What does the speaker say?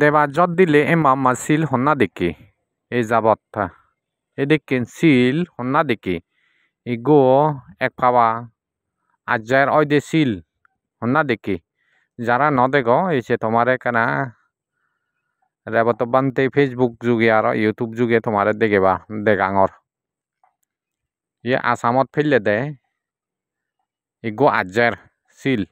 দেবা জত দিলে এমাম শিল হন্না দেখি যাব এ এদিকে শিল হন্না দেখি গো এক ফাওয়া আজ্জায়ের দে শিল হন্না দেখি যারা ন দেখ এসে তোমার কেনা বানতে ফেসবুক যুগে আর ইউটিউব যুগে তোমার দেখিবা দেগাঙর ইয়ে আসামত ফেললে দে ইগো আজ্জায়ের শিল